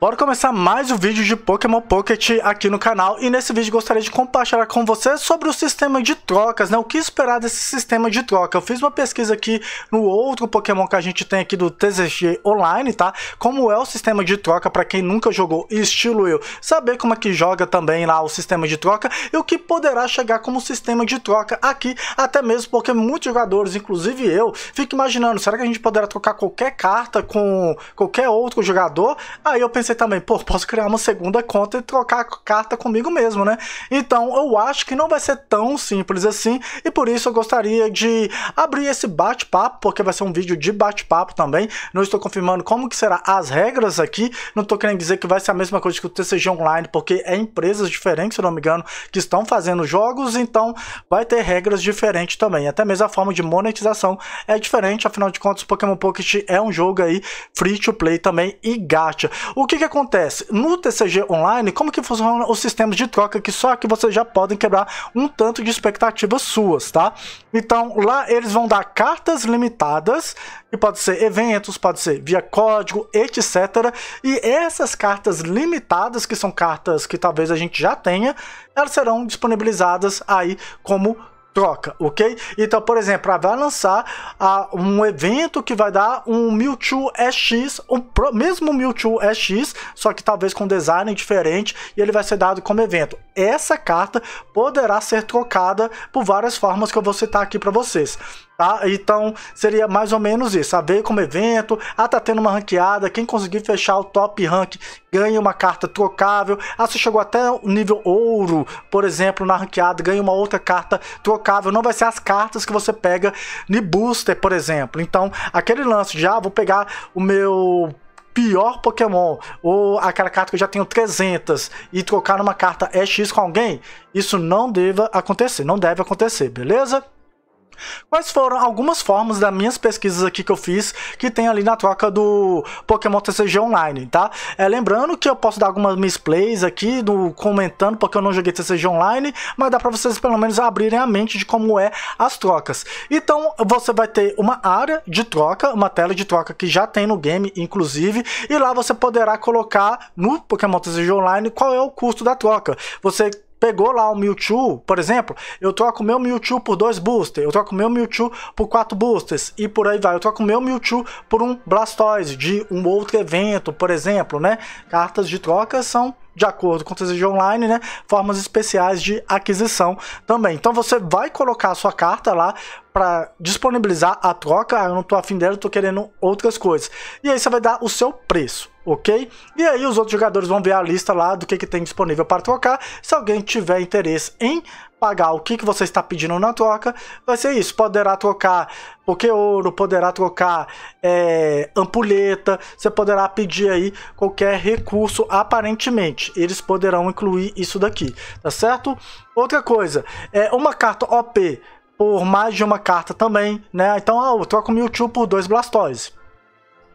Bora começar mais um vídeo de Pokémon Pocket aqui no canal e nesse vídeo gostaria de compartilhar com você sobre o sistema de trocas, né? O que esperar desse sistema de troca? Eu fiz uma pesquisa aqui no outro Pokémon que a gente tem aqui do TCG Online, tá? Como é o sistema de troca para quem nunca jogou, estilo eu, saber como é que joga também lá o sistema de troca e o que poderá chegar como sistema de troca aqui, até mesmo porque muitos jogadores, inclusive eu, fico imaginando, será que a gente poderá trocar qualquer carta com qualquer outro jogador? Aí eu pensei pensei também, pô, posso criar uma segunda conta e trocar carta comigo mesmo, né? Então eu acho que não vai ser tão simples assim e por isso eu gostaria de abrir esse bate-papo, porque vai ser um vídeo de bate-papo também. Não estou confirmando como que será as regras aqui, não estou querendo dizer que vai ser a mesma coisa que o TCG Online, porque é empresas diferentes, se não me engano, que estão fazendo jogos, então vai ter regras diferentes também. Até mesmo a forma de monetização é diferente, afinal de contas, Pokémon Pocket é um jogo aí free to play também e gacha. O que que acontece? No TCG Online, como que funciona o sistema de troca que só que vocês já podem quebrar um tanto de expectativas suas, tá? Então, lá eles vão dar cartas limitadas, que pode ser eventos, pode ser via código, etc. E essas cartas limitadas, que são cartas que talvez a gente já tenha, elas serão disponibilizadas aí como troca, ok? Então, por exemplo, ela vai lançar uh, um evento que vai dar um Mewtwo EX, um, mesmo Mewtwo EX, só que talvez com design diferente, e ele vai ser dado como evento. Essa carta poderá ser trocada por várias formas que eu vou citar aqui para vocês. Tá? Então seria mais ou menos isso. A como evento. Ah, tá tendo uma ranqueada. Quem conseguir fechar o top rank ganha uma carta trocável. Ah, você chegou até o nível ouro, por exemplo, na ranqueada, ganha uma outra carta trocável. Não vai ser as cartas que você pega no booster, por exemplo. Então, aquele lance já, ah, vou pegar o meu pior Pokémon, ou aquela carta que eu já tenho 300 e trocar numa carta EX com alguém, isso não deva acontecer, não deve acontecer, beleza? Quais foram algumas formas das minhas pesquisas aqui que eu fiz que tem ali na troca do Pokémon TCG Online, tá? É, lembrando que eu posso dar algumas misplays aqui do, comentando porque eu não joguei TCG Online, mas dá para vocês pelo menos abrirem a mente de como é as trocas. Então você vai ter uma área de troca, uma tela de troca que já tem no game, inclusive, e lá você poderá colocar no Pokémon TCG Online qual é o custo da troca. Você pegou lá o Mewtwo, por exemplo, eu troco o meu Mewtwo por dois boosters, eu troco o meu Mewtwo por quatro boosters e por aí vai. Eu troco o meu Mewtwo por um Blastoise de um outro evento, por exemplo, né? Cartas de troca são de acordo com o TCG Online, né? Formas especiais de aquisição também. Então você vai colocar a sua carta lá para disponibilizar a troca. Ah, eu não tô afim dela, tô querendo outras coisas. E aí você vai dar o seu preço, ok? E aí os outros jogadores vão ver a lista lá do que, que tem disponível para trocar. Se alguém tiver interesse em pagar o que, que você está pedindo na troca, vai ser isso. Poderá trocar porque ouro, poderá trocar é, ampulheta, você poderá pedir aí qualquer recurso aparentemente. Eles poderão incluir isso daqui, tá certo? Outra coisa, é uma carta OP por mais de uma carta também, né? Então, ah, eu troco Mewtwo por dois Blastoise.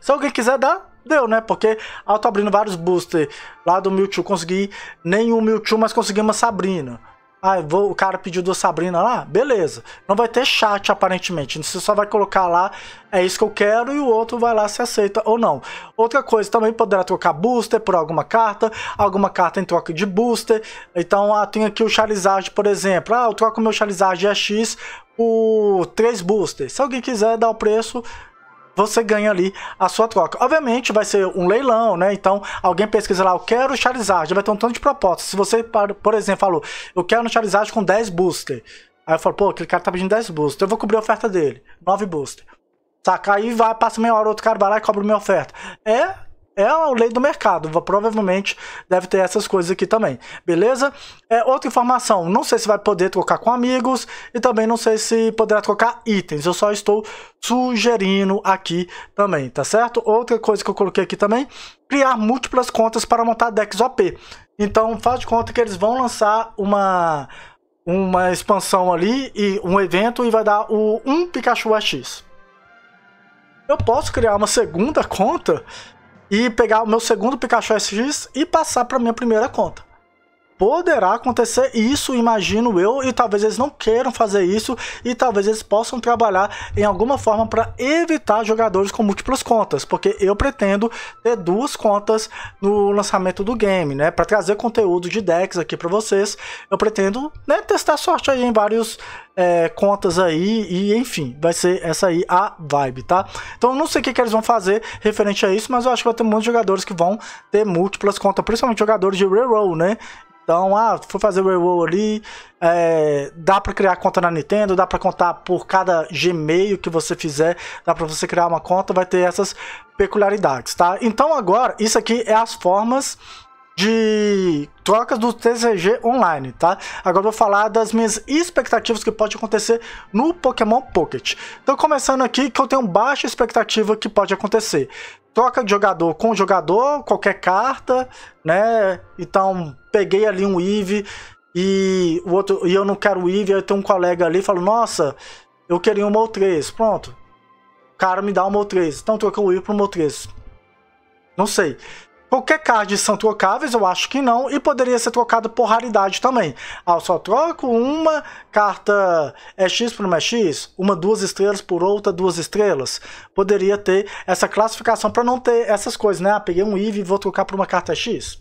Se alguém quiser dar, deu, né? Porque ah, eu tô abrindo vários boosters lá do Mewtwo, consegui nenhum Mewtwo, mas consegui uma Sabrina. Ah, vou, o cara pediu do Sabrina lá? Beleza. Não vai ter chat, aparentemente. Você só vai colocar lá, é isso que eu quero, e o outro vai lá se aceita ou não. Outra coisa, também poderá trocar booster por alguma carta, alguma carta em troca de booster. Então, ah, tem aqui o Charizard, por exemplo. Ah, eu troco meu Charizard EX por 3 boosters. Se alguém quiser dar o preço, você ganha ali a sua troca. Obviamente vai ser um leilão, né? Então alguém pesquisa lá, eu quero Charizard, vai ter um tanto de propostas. Se você, por exemplo, falou, eu quero um Charizard com 10 booster. Aí eu falo, pô, aquele cara tá pedindo 10 booster, eu vou cobrir a oferta dele, 9 booster. Saca? Aí vai, passa meia hora, outro cara vai lá e cobra minha oferta. É é a lei do mercado, provavelmente deve ter essas coisas aqui também, beleza? É, outra informação, não sei se vai poder trocar com amigos e também não sei se poderá trocar itens, eu só estou sugerindo aqui também, tá certo? Outra coisa que eu coloquei aqui também, criar múltiplas contas para montar decks OP. Então faz de conta que eles vão lançar uma uma expansão ali e um evento e vai dar o um Pikachu X. Eu posso criar uma segunda conta e pegar o meu segundo Pikachu SX e passar para minha primeira conta poderá acontecer isso, imagino eu, e talvez eles não queiram fazer isso, e talvez eles possam trabalhar em alguma forma para evitar jogadores com múltiplas contas, porque eu pretendo ter duas contas no lançamento do game, né? Para trazer conteúdo de decks aqui para vocês, eu pretendo né, testar sorte aí em vários é, contas aí e enfim, vai ser essa aí a vibe, tá? Então eu não sei o que, que eles vão fazer referente a isso, mas eu acho que vai ter muitos jogadores que vão ter múltiplas contas, principalmente jogadores de reroll, né? Então, ah, fui fazer o Railroad ali, é, dá para criar conta na Nintendo, dá para contar por cada Gmail que você fizer, dá para você criar uma conta, vai ter essas peculiaridades, tá? Então agora, isso aqui é as formas de trocas do TCG online, tá? Agora vou falar das minhas expectativas que pode acontecer no Pokémon Pocket. Então começando aqui que eu tenho baixa expectativa que pode acontecer. Troca de jogador com jogador, qualquer carta, né? Então peguei ali um Eve e o outro e eu não quero o Eve, aí tem um colega ali falou: "Nossa, eu queria um Mol 3". Pronto. O cara me dá um Mol 3. Então troca o Eve pro Mol 3. Não sei. Qualquer card são trocáveis? Eu acho que não. E poderia ser trocado por raridade também. Ah, eu só troco uma carta é X por uma é X, uma duas estrelas por outra duas estrelas. Poderia ter essa classificação para não ter essas coisas, né? Ah, peguei um IV e vou trocar por uma carta X.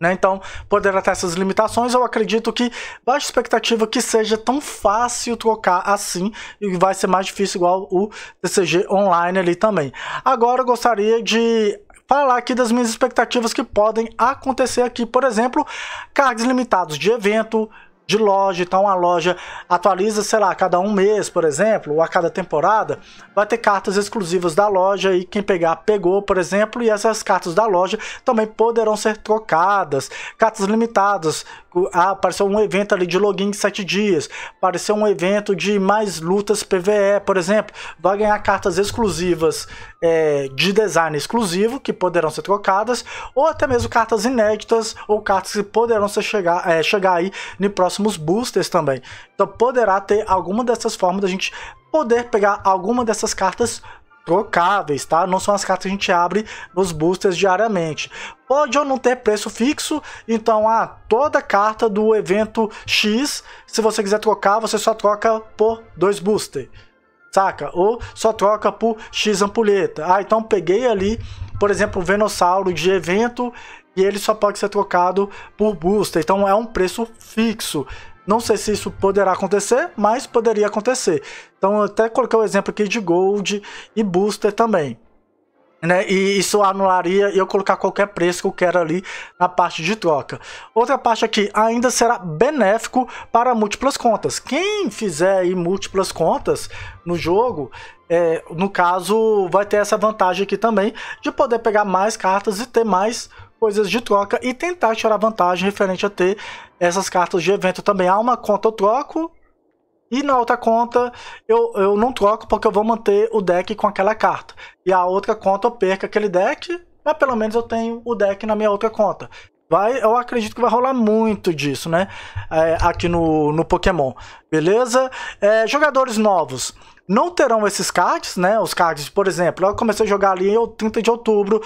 Né? Então, poderá ter essas limitações. Eu acredito que baixa expectativa que seja tão fácil trocar assim e vai ser mais difícil igual o TCG online ali também. Agora eu gostaria de falar aqui das minhas expectativas que podem acontecer aqui. Por exemplo, cargos limitados de evento, de loja, então a loja atualiza, sei lá, a cada um mês, por exemplo, ou a cada temporada, vai ter cartas exclusivas da loja e quem pegar, pegou, por exemplo, e essas cartas da loja também poderão ser trocadas, cartas limitadas, ah, apareceu um evento ali de login de 7 dias, apareceu um evento de mais lutas PVE, por exemplo, vai ganhar cartas exclusivas é, de design exclusivo que poderão ser trocadas, ou até mesmo cartas inéditas ou cartas que poderão ser chegar, é, chegar aí em próximos boosters também. Então poderá ter alguma dessas formas da gente poder pegar alguma dessas cartas trocáveis, tá? Não são as cartas que a gente abre nos boosters diariamente. Pode ou não ter preço fixo, então a ah, toda carta do evento X, se você quiser trocar, você só troca por dois boosters saca? Ou só troca por X ampulheta. Ah, então peguei ali, por exemplo, o Venossauro de evento e ele só pode ser trocado por booster. Então é um preço fixo. Não sei se isso poderá acontecer, mas poderia acontecer. Então eu até coloquei o exemplo aqui de Gold e Booster também. Né? E isso anularia eu colocar qualquer preço que eu quero ali na parte de troca. Outra parte aqui, ainda será benéfico para múltiplas contas. Quem fizer aí múltiplas contas no jogo, é, no caso, vai ter essa vantagem aqui também de poder pegar mais cartas e ter mais coisas de troca e tentar tirar vantagem referente a ter essas cartas de evento também. Há uma conta eu troco, e na outra conta eu, eu não troco porque eu vou manter o deck com aquela carta. E a outra conta eu perco aquele deck, mas pelo menos eu tenho o deck na minha outra conta. Vai, eu acredito que vai rolar muito disso, né? É, aqui no, no Pokémon. Beleza? É, jogadores novos não terão esses cards, né? Os cards, por exemplo, eu comecei a jogar ali em 30 de outubro,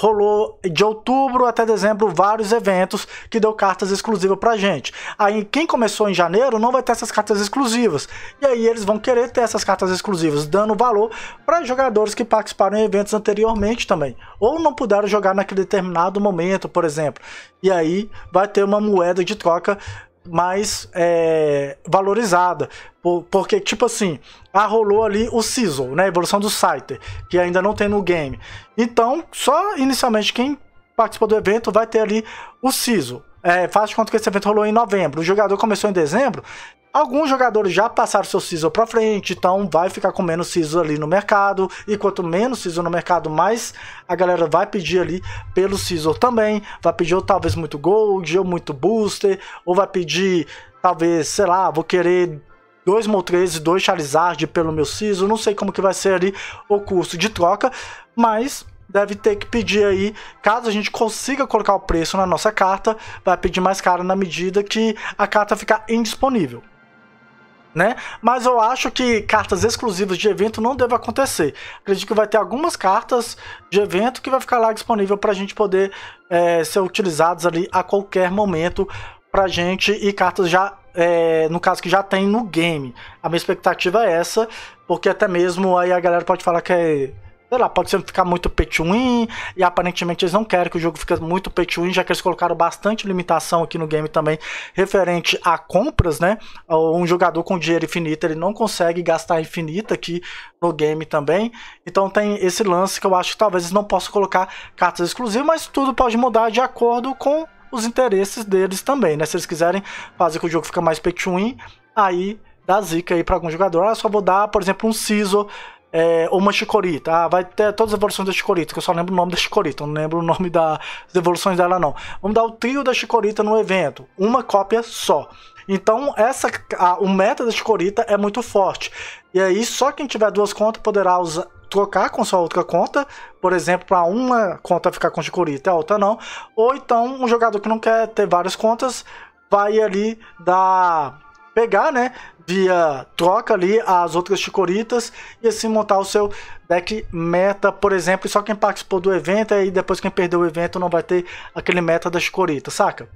rolou de outubro até dezembro vários eventos que deu cartas exclusivas pra gente. Aí quem começou em janeiro não vai ter essas cartas exclusivas. E aí eles vão querer ter essas cartas exclusivas, dando valor para jogadores que participaram em eventos anteriormente também, ou não puderam jogar naquele determinado momento, por exemplo. E aí vai ter uma moeda de troca mais é, valorizada. porque, tipo assim, arrolou ah, rolou ali o Sizzle, né? A evolução do Saiter, que ainda não tem no game. Então, só inicialmente quem participa do evento vai ter ali o Sizzle. É, faz de conta que esse evento rolou em novembro. O jogador começou em dezembro, Alguns jogadores já passaram seu siso para frente, então vai ficar com menos siso ali no mercado. E quanto menos siso no mercado, mais a galera vai pedir ali pelo siso também. Vai pedir ou talvez muito gold, ou muito booster, ou vai pedir talvez, sei lá, vou querer dois Moltres e dois Charizard pelo meu siso. Não sei como que vai ser ali o custo de troca, mas deve ter que pedir aí, caso a gente consiga colocar o preço na nossa carta, vai pedir mais caro na medida que a carta ficar indisponível né? Mas eu acho que cartas exclusivas de evento não deve acontecer. Acredito que vai ter algumas cartas de evento que vai ficar lá disponível para a gente poder é, ser utilizadas ali a qualquer momento para gente e cartas já é, no caso que já tem no game. A minha expectativa é essa, porque até mesmo aí a galera pode falar que é sei lá, pode ser ficar muito pay to win, e aparentemente eles não querem que o jogo fique muito pay to win, já que eles colocaram bastante limitação aqui no game também, referente a compras, né? Um jogador com dinheiro infinito, ele não consegue gastar infinito aqui no game também, então tem esse lance que eu acho que talvez eles não possam colocar cartas exclusivas, mas tudo pode mudar de acordo com os interesses deles também, né? Se eles quiserem fazer que o jogo fique mais pay to win, aí dá zica aí para algum jogador, ah, só vou dar, por exemplo, um Ciso é, uma Chicorita. Ah, vai ter todas as evoluções da Chicorita, que eu só lembro o nome da Chicorita, não lembro o nome das evoluções dela, não. Vamos dar o trio da Chicorita no evento, uma cópia só. Então, essa, a, o meta da Chicorita é muito forte. E aí, só quem tiver duas contas poderá usar, trocar com sua outra conta, por exemplo, para uma conta ficar com Chicorita e a outra não. Ou então, um jogador que não quer ter várias contas vai ali dar pegar, né? via troca ali as outras chicoritas e assim montar o seu deck meta, por exemplo. só quem participou do evento e depois quem perdeu o evento não vai ter aquele meta da chicorita, saca?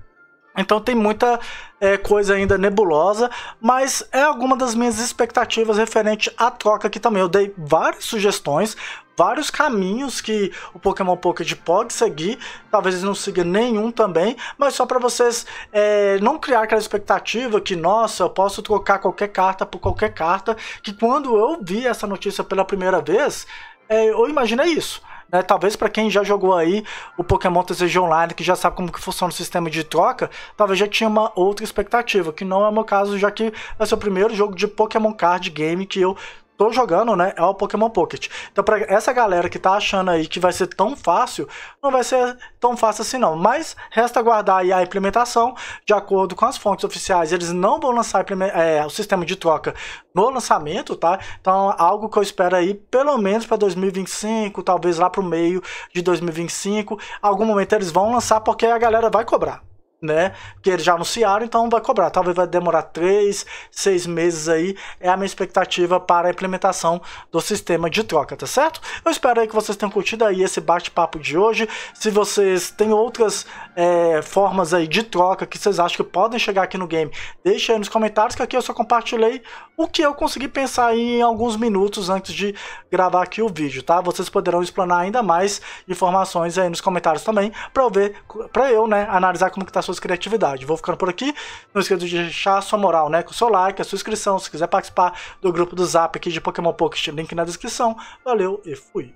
Então tem muita é, coisa ainda nebulosa, mas é alguma das minhas expectativas referente à troca aqui também. Eu dei várias sugestões, vários caminhos que o Pokémon Pocket pode seguir, talvez não siga nenhum também, mas só para vocês é, não criar aquela expectativa que, nossa, eu posso trocar qualquer carta por qualquer carta, que quando eu vi essa notícia pela primeira vez, é, eu imaginei isso. Né? Talvez para quem já jogou aí o Pokémon TCG Online, que já sabe como que funciona o sistema de troca, talvez já tinha uma outra expectativa, que não é o meu caso, já que vai é o primeiro jogo de Pokémon Card Game que eu tô jogando, né, é o Pokémon Pocket. Então, pra essa galera que tá achando aí que vai ser tão fácil, não vai ser tão fácil assim não. Mas resta aguardar aí a implementação, de acordo com as fontes oficiais, eles não vão lançar é, o sistema de troca no lançamento, tá? Então, algo que eu espero aí, pelo menos para 2025, talvez lá pro meio de 2025, algum momento eles vão lançar porque a galera vai cobrar né? Que eles já anunciaram, então vai cobrar. Talvez vai demorar três, seis meses aí. É a minha expectativa para a implementação do sistema de troca, tá certo? Eu espero aí que vocês tenham curtido aí esse bate-papo de hoje. Se vocês têm outras é, formas aí de troca que vocês acham que podem chegar aqui no game, deixa aí nos comentários que aqui eu só compartilhei o que eu consegui pensar aí em alguns minutos antes de gravar aqui o vídeo, tá? Vocês poderão explanar ainda mais informações aí nos comentários também para eu ver, para eu, né, analisar como que tá a sua suas criatividade. Vou ficando por aqui. Não esqueça de deixar a sua moral, né? Com o seu like, a sua inscrição. Se quiser participar do grupo do Zap aqui de Pokémon Pocket, link na descrição. Valeu e fui.